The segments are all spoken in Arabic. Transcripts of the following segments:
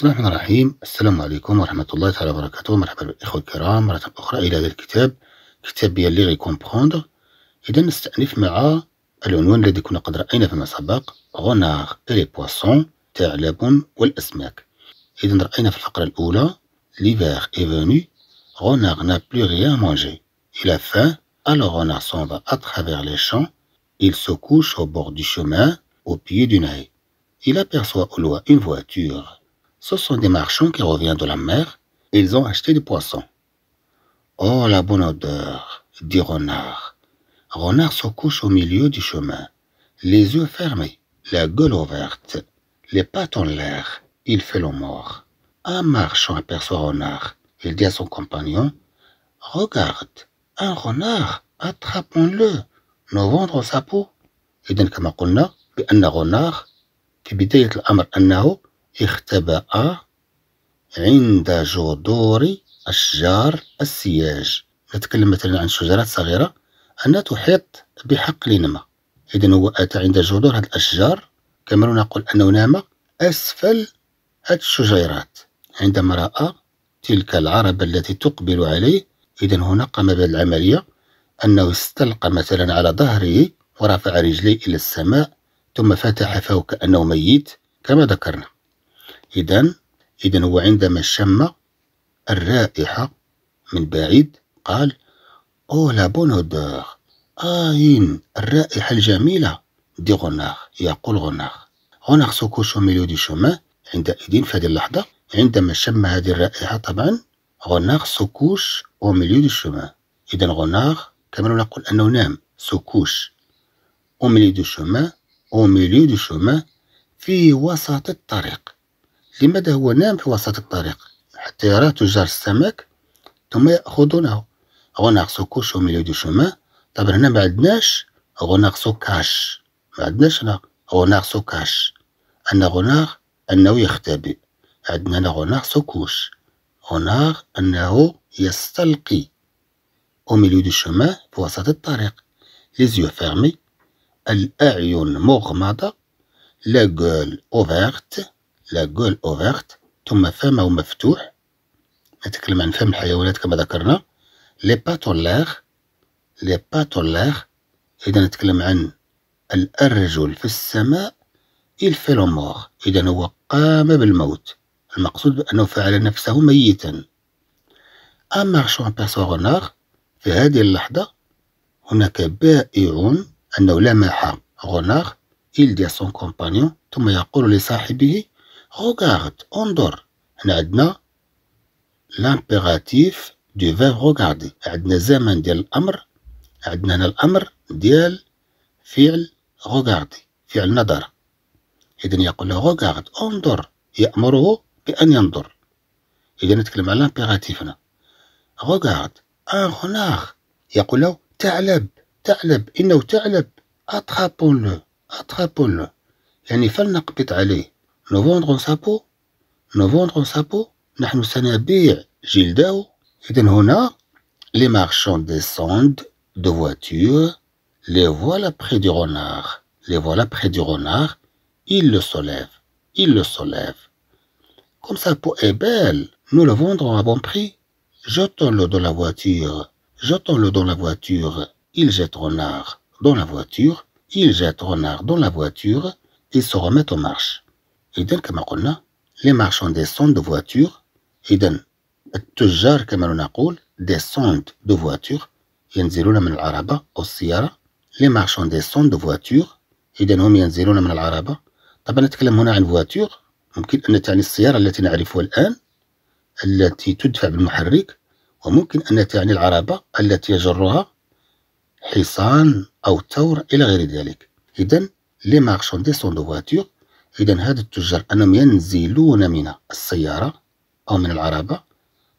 بسم الله الرحمن الرحيم السلام عليكم ورحمة الله تعالى وبركاته مرحبا بالإخوة الكرام مرة أخرى إلى هذا الكتاب كتاب بيلي غي كومبخوندر إذا نستأنف مع العنوان الذي كنا قد رأينا فيما سبق غونار إلي بواسون تاع اللبن والأسماك إذا رأينا في الفقرة الأولى ليفير إي فوني غونار نا بلو غيان مانجي إلى فان ألو renard سون فا à لي شون إل سو كوش أو بور دو شومان أو بيي دو ناي haie. بيرسوا أولوا au فواتور Ce sont des marchands qui reviennent de la mer ils ont acheté des poissons. Oh, la bonne odeur, dit Renard. Renard se couche au milieu du chemin, les yeux fermés, la gueule ouverte, les pattes en l'air. Il fait le mort. Un marchand aperçoit Renard. Il dit à son compagnon, Regarde, un renard, attrapons-le, nous vendrons sa peau. un renard اختبأ عند جذور أشجار السياج نتكلم مثلا عن شجرات صغيرة أنها تحيط بحقل نمى إذا هو أتى عند جذور هذه الأشجار كما نقول أنه نام أسفل هذه الشجيرات عندما رأى تلك العربة التي تقبل عليه إذا هنا قام بالعملية أنه استلقى مثلا على ظهره ورفع رجليه إلى السماء ثم فتح فهو كأنه ميت كما ذكرنا إذا إذا هو عندما شم الرائحة من بعيد قال أو لا بون أودوغ آين الرائحة الجميلة دي غوناغ يقول غوناغ غناغ سوكوشو ميليو دي شومان عندئذ في هذه اللحظة عندما شم هذه الرائحة طبعا غوناغ سوكوش أو ميليو دي شومان إذا غوناغ كما نقول أنه نام سوكوش أو ميليو دي شومان أو ميليو دي شومان في وسط الطريق لماذا هو نام في وسط الطريق حتى يرى تجار السمك ثم يأخذونه هو ناقصو كوش أو ميليو دو شومان طبعا هنا ما عندناش هو ناقصو كاش ما عندناش هنا هو ناقصو كاش أن غناغ أنه يختبئ عندنا هنا غناغ سوكوش غناغ أنه يستلقي أو ميليو دو شومان في وسط الطريق ليزيو فيرمي الأعين مغمضة لا جول أوفيرت لا جول اوفرت ثم فمه مفتوح نتكلم عن فم الحيوانات كما ذكرنا لي باتولير لي باتولير إذا نتكلم عن الارجل في السماء إل فيلومور إذا هو قام بالموت المقصود بأنه فعل نفسه ميتا أما مارشون بيرسو في هذه اللحظة هناك بائع أنه لمح غونار إل دي سون كومبانيون ثم يقول لصاحبه روغارد انظر هنا عندنا لامبيراتيف دو فيرب روغاردي عندنا زمن ديال الأمر عندنا هنا الأمر ديال فعل روغاردي فعل نظر إذن يقول له روغارد انظر يأمره بأن ينظر إذا نتكلم على لامبيراتيف هنا روغارد ان يقول له تعلب تعلب إنه تعلب attrapons-le attrapons-le يعني فلنقبض عليه nous vendrons sa peau nous vendrons sa peau les marchands descendent de voiture les voilà près du renard les voilà près du renard ils le soulèvent ils le soulèvent comme sa peau est belle nous le vendrons à bon prix jetons-le dans la voiture jetons-le dans la voiture ils jettent renard dans la voiture ils jettent renard dans la voiture et se remettent en marche إذا كما قلنا لي مارشون دي دو فواتور إذا التجار كما نقول دي سوند دو فواتور ينزلون من العربة أو السيارة لي مارشون دي دو فواتور إذا هم ينزلون من العربة طبعا نتكلم هنا عن فواتور ممكن أن تعني السيارة التي نعرفها الآن التي تدفع بالمحرك وممكن أن تعني العربة التي يجرها حصان أو ثور إلى غير ذلك إذا لي مارشون دي دو فواتور إذا هاد التجار أنهم ينزلون من السيارة أو من العربة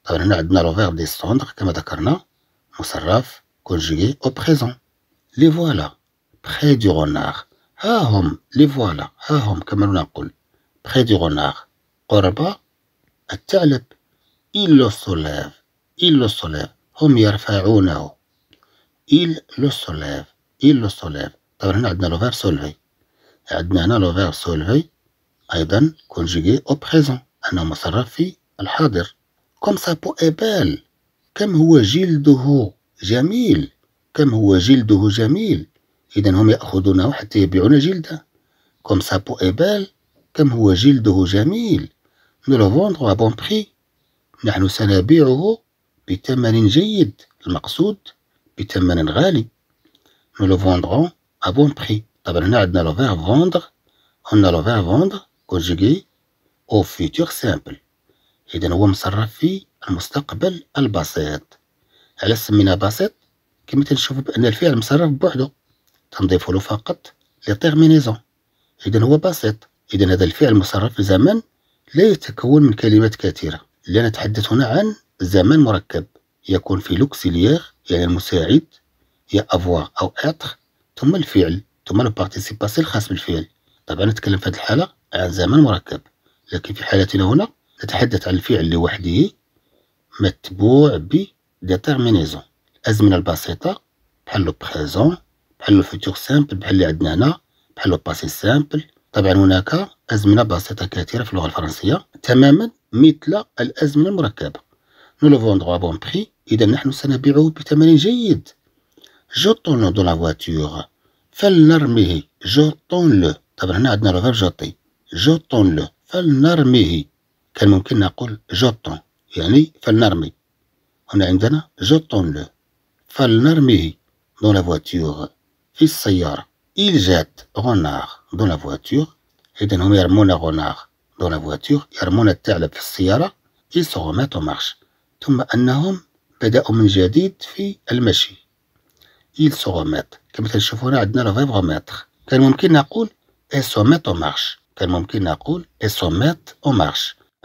طبعا هنا عندنا لو فيرب دي سوندغ كما ذكرنا مصرف كونجيغي أو بريزون لي فوالا بخي دو غونار ها هم لي فوالا ها هم كما نقول بخي دو غونار قرب الثعلب إل لو سوليف إل لو سوليف هم يرفعونه إل لو سوليف إل لو سوليف طبعا هنا عندنا لو فيرب سولفي عندنا هنا لو فيرب سولفي أيضا كونجيغي أو بريزون أنا مصرف في الحاضر كم سا بو إبال كم هو جلده جميل كم هو جلده جميل إذا هم يأخذونه حتى يبيعون جلده كم سا بو إبال كم هو جلده جميل نو لو vendons أ بون بخي نحن سنبيعه بثمن جيد المقصود بثمن غالي نو لو vendrons أ بون بخي طبعا هنا عندنا لو فيغ فوندر عندنا لو فيغ فوندر كونجيغي أو فيتور سامبل إذا هو مصرف في المستقبل البسيط علاش سمينا بسيط كما تنشوفوا بأن الفعل مصرف بوحدو تنضيفوا له فقط لي تيرمينيزون إذا هو بسيط إذا هذا الفعل مصرف في زمن لا يتكون من كلمات كثيرة لا نتحدث هنا عن زمن مركب يكون في لوكسيليير يعني المساعد يا افوار او اتر ثم الفعل ثم لو بارتيسيباسي الخاص بالفعل طبعا نتكلم في هذه الحالة آه، زمن مركب لكن في حالتنا هنا نتحدث عن الفعل لوحده متبوع ب ديتيرمينيزون الازمنه البسيطه بحال لو بريزون بحال لو فيتور سامبل بحال اللي عندنا هنا بحال لو باسي سامبل طبعا هناك ازمنه بسيطه كثيره في اللغه الفرنسيه تماما مثل الازمنه المركبه نو لو فوندرو بون بري اذا نحن سنبيعه بثمن جيد جوطون دو لا فواتور فلنرميه جوطون لو طبعا هنا عندنا لو فيرب جوطي جوتون له فلنرميه كان ممكن نقول جوتون يعني فلنرمي هنا عندنا جوتون له فلنرميه دون لافواتيغ في السيارة إل جات renard دون لافواتيغ إذا هم يرمون غنار دون لافواتيغ يرمون الثعلب في السيارة ils se remettent مارش ثم أنهم بدأوا من جديد في المشي إل se كما تنشوفوا هنا عندنا لو فيف كان ممكن نقول ils se mettent en et se remettent en marche. «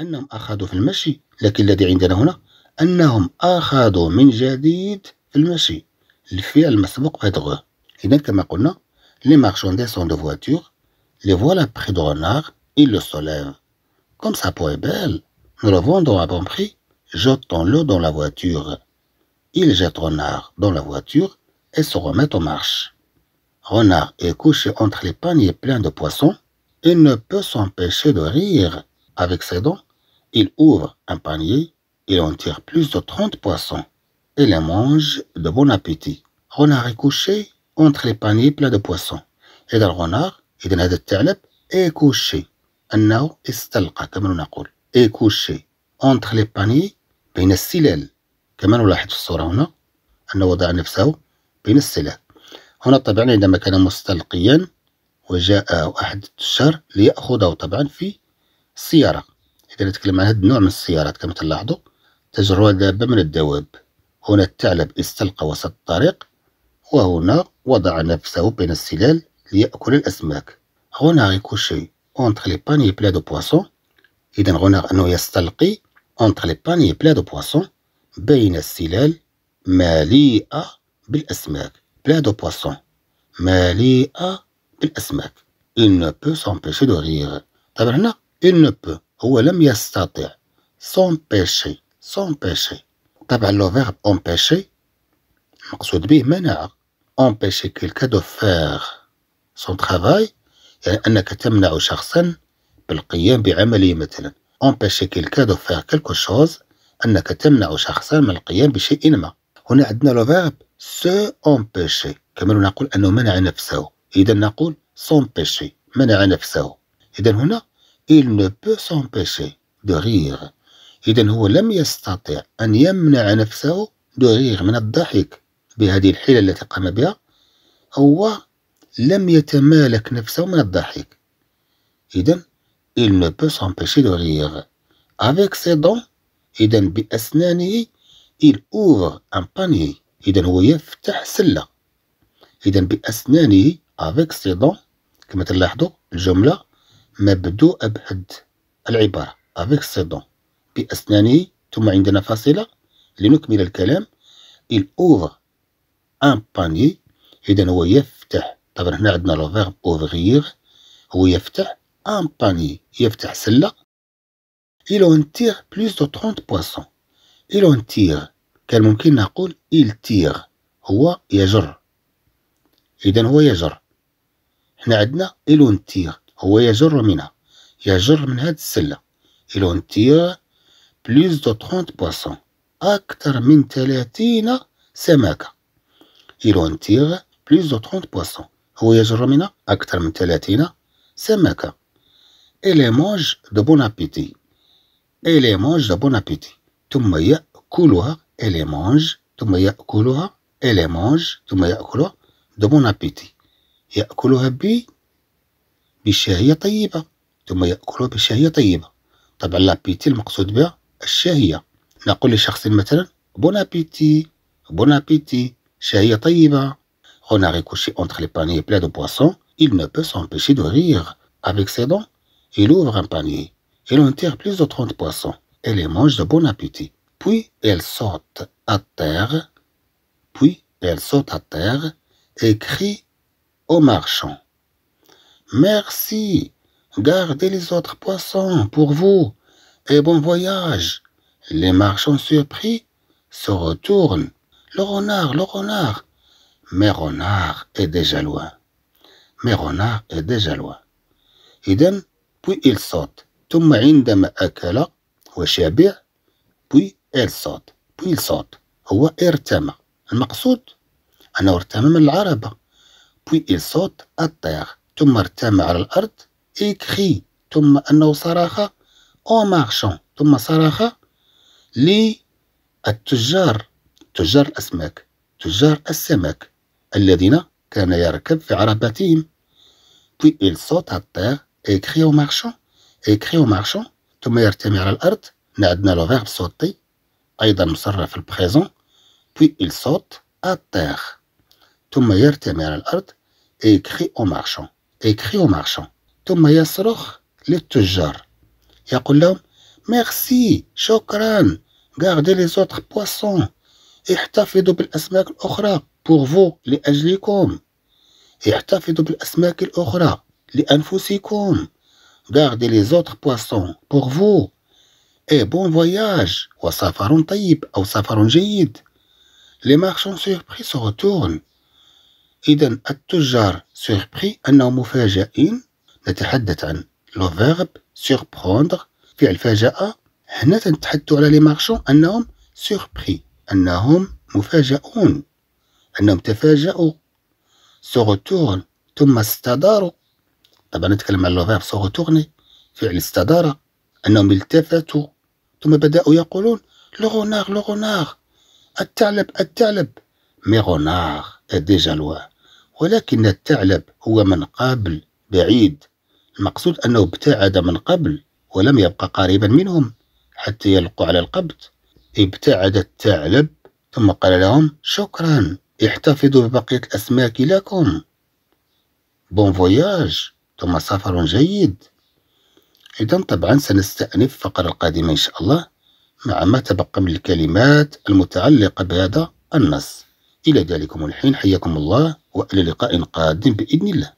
Les marchandises sont de voiture. Les voilà pris de renard. Ils le soulèvent. Comme sa peau est belle, nous le vendons à bon prix. Jetons-le dans la voiture. Ils jettent renard dans la voiture. et se remettent en marche. renard est couché entre les paniers pleins de poissons. Il ne peut s'empêcher de rire. Avec ses dents, il ouvre un panier, il en tire plus de 30 poissons et les mange de bon appétit. Renard est couché entre les paniers pleins de poissons. Et le renard, إذا هذا الثعلب est couché أنه istalqa كما نقول est couché entre les paniers بين السلال كما نلاحظ في الصورة هنا أنه وضع نفسه بين السلال هنا طبعا عندما كان مستلقيا وجاء أحد التجار ليأخذه طبعا في السيارة إذا نتكلم عن هذا النوع من السيارات كما تلاحظوا تجروا دابة من الدواب هنا الثعلب استلقى وسط الطريق وهنا وضع نفسه بين السلال ليأكل الأسماك غنغ يكوشي اونتر لي باني بلا دو بواسون إذا هنا أنه يستلقي اونتر لي باني بلا دو بواسون بين السلال مليئة بالأسماك بلا دو بواسون مليئة الأسماك il ne peut s'empêcher de rire طبعا هنا il ne peut هو لم يستطع s'empêcher s'empêcher طبعا لو فيرب empêcher مقصود به منع empêcher quelqu'un de faire son travail يعني أنك تمنع شخصا بالقيام بعمله مثلا empêcher quelqu'un de faire quelque chose أنك تمنع شخصا من القيام بشيء ما هنا عندنا لو فيرب سو امبيشي كما نقول أنه منع نفسه إذا نقول s'empêcher منع نفسه إذا هنا il ne peut s'empêcher de rire إذا هو لم يستطع أن يمنع نفسه rire من الضحك بهذه الحيلة التي قام بها هو لم يتمالك نفسه من الضحك إذا il ne peut s'empêcher de rire avec ses dents إذا بأسنانه il ouvre un panier إذا هو يفتح سلة إذا بأسنانه افيك سي دون كما تلاحظوا الجمله مبدوءه بحد العباره افيك سي دون باسنانه ثم عندنا فاصله لنكمل الكلام il ouvre ان panier اذا هو يفتح طبعا هنا عندنا لو فيرب اوفغيغ هو يفتح ان باني يفتح سله il en tire plus de 30 poissons il en tire كان ممكن نقول il tire هو يجر اذا هو يجر حنا عندنا إلون هو يجر منها يجر من هاد السلة إلون تير بلوس دو تخونت بواسون أكثر من تلاتين سمكة إلون تير بلوس دو تخونت بواسون هو يجر منها أكثر من تلاتين سمكة إلي مونج دو بون أبيتي إلي مونج دو بون أبيتي ثم يأكلها إلي مونج ثم يأكلها إلي مونج ثم يأكلها دو بون أبيتي يأكلها بشهية طيبة ثم يأكلها couché entre les paniers pleins de poissons, il ne peut s'empêcher de rire. Avec ses dents, il ouvre un panier. Il en tire plus de 30 poissons et les mange de bon appétit. Puis elle saute à terre, puis elle saute à terre et crie au marchand. Merci, gardez les autres poissons pour vous, et bon voyage. Les marchands surpris se retournent. Le renard, le renard. Mais renard est déjà loin. Mais renard est déjà loin. Idem, puis il saute. puis elle saute. puis il saute. هو ارتمى المقصود أنه ارتمى من puis il saute à terre ثم ارتمى على الأرض et ثم أنه صرخ en marchant ثم صرخ لي التجار تجار الأسماك تجار السمك الذين كان يركب في عرباتهم puis il saute à terre et crie en marchant et crie ثم يرتمي على الأرض عندنا لو فيرب صوتي أيضا مصرف في البريزون puis il saute à terre ثم يرتمي على الأرض écrit au marchand. Écrit au marchand. Tomayasroch, le tujar. Yakulam, merci, chokran. Gardez les autres poissons. Et double asmak Ohra pour vous, les ajlikum. Et double asmak l'okhra, les anfusikum. Gardez les autres poissons pour vous. Et bon voyage, ou safaron taïb, ou safaron jayid. Les marchands surpris se retournent. إذا التجار سوربري أنهم مفاجئين نتحدث عن لو فيرب سيربخوندغ فعل فاجأة هنا تنتحدث على لي مارشون أنهم سيربخي أنهم مفاجئون أنهم تفاجأوا سوغوتورن ثم استداروا طبعا نتكلم عن لو فيرب سوغوتورني فعل استدار أنهم التفتوا ثم بدأوا يقولون لغونار لغونار الثعلب الثعلب مي غونار ديجا لواه ولكن الثعلب هو من قبل بعيد المقصود أنه ابتعد من قبل ولم يبقى قريبا منهم حتى يلقوا على القبض ابتعد الثعلب ثم قال لهم شكرا احتفظوا ببقية الأسماك لكم بون فوياج ثم سفر جيد إذا طبعا سنستأنف الفقرة القادمة إن شاء الله مع ما تبقى من الكلمات المتعلقة بهذا النص إلى ذلكم الحين حياكم الله وإلى لقاء قادم بإذن الله